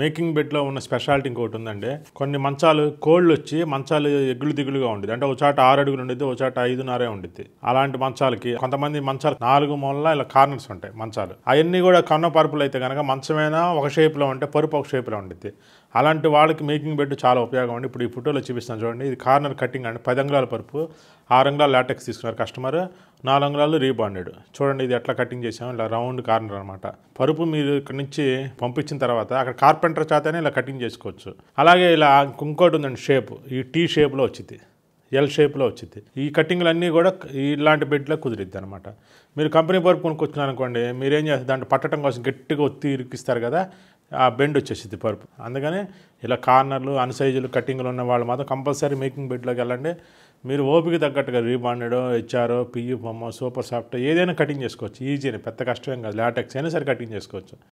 making బెడ్లో ఉన్న speciality ఇంకోటి ఉందంటే కొన్ని మంచాలు కోళ్ళు వచ్చి మంచాలు ఎగులు దిగులుగా ఉండేది అంటే ఒక చాట ఆరు అడుగులు ఉండేది ఒక చాట ఐదున్నరే ఉండేది అలాంటి మంచాలకి కొంతమంది మంచాలు నాలుగు మూలలో ఇలా కార్నర్స్ ఉంటాయి మంచాలు అవన్నీ కూడా కన్న పరుపులు అయితే కనుక మంచమైనా ఒక షేప్లో ఉంటే పరుపు ఒక షేప్లో ఉండేది అలాంటి వాళ్ళకి మేకింగ్ బెడ్ చాలా ఉపయోగం అండి ఇప్పుడు ఈ ఫోటోలో చూపిస్తాను చూడండి ఇది కార్నర్ కటింగ్ అండి పది అంగుళాల పరుపు ఆరు అంగుళాల లాటెక్స్ తీసుకున్నారు కస్టమర్ నాలుగు అంగుళాలు రీబాండెడ్ చూడండి ఇది ఎట్లా కటింగ్ చేసాం ఇలా రౌండ్ కార్నర్ అనమాట పరుపు మీరు ఇక్కడ నుంచి పంపించిన తర్వాత అక్కడ కార్పెంటర్ చేతనే ఇలా కటింగ్ చేసుకోవచ్చు అలాగే ఇలా ఇంకొకటి ఉందండి షేప్ ఈ టీ షేప్లో వచ్చింది ఎల్ షేప్లో వచ్చింది ఈ కటింగ్లు అన్నీ కూడా ఇలాంటి బెడ్లో కుదిరిద్ది అనమాట మీరు కంపెనీ పరుపు కొనుక్కొచ్చున్నారు అనుకోండి మీరేం చేస్తారు దాంట్లో పట్టడం కోసం గట్టిగా ఒత్తి ఇరికిస్తారు కదా ఆ బెండ్ వచ్చేసింది పరుపు అందుకని ఇలా కార్నర్లు అన్సైజులు కటింగ్లు ఉన్న వాళ్ళు మాత్రం కంపల్సరీ మేకింగ్ బెడ్లోకి వెళ్ళండి మీరు ఓపిక తగ్గట్టుగా రీబాండెడ్ హెచ్ఆర్ఓ పియూ బొమ్మ సూపర్ సాఫ్ట్ ఏదైనా కటింగ్ చేసుకోవచ్చు ఈజీనే పెద్ద కష్టమేం కాదు లాటెక్స్ అయినా సరే కటింగ్ చేసుకోవచ్చు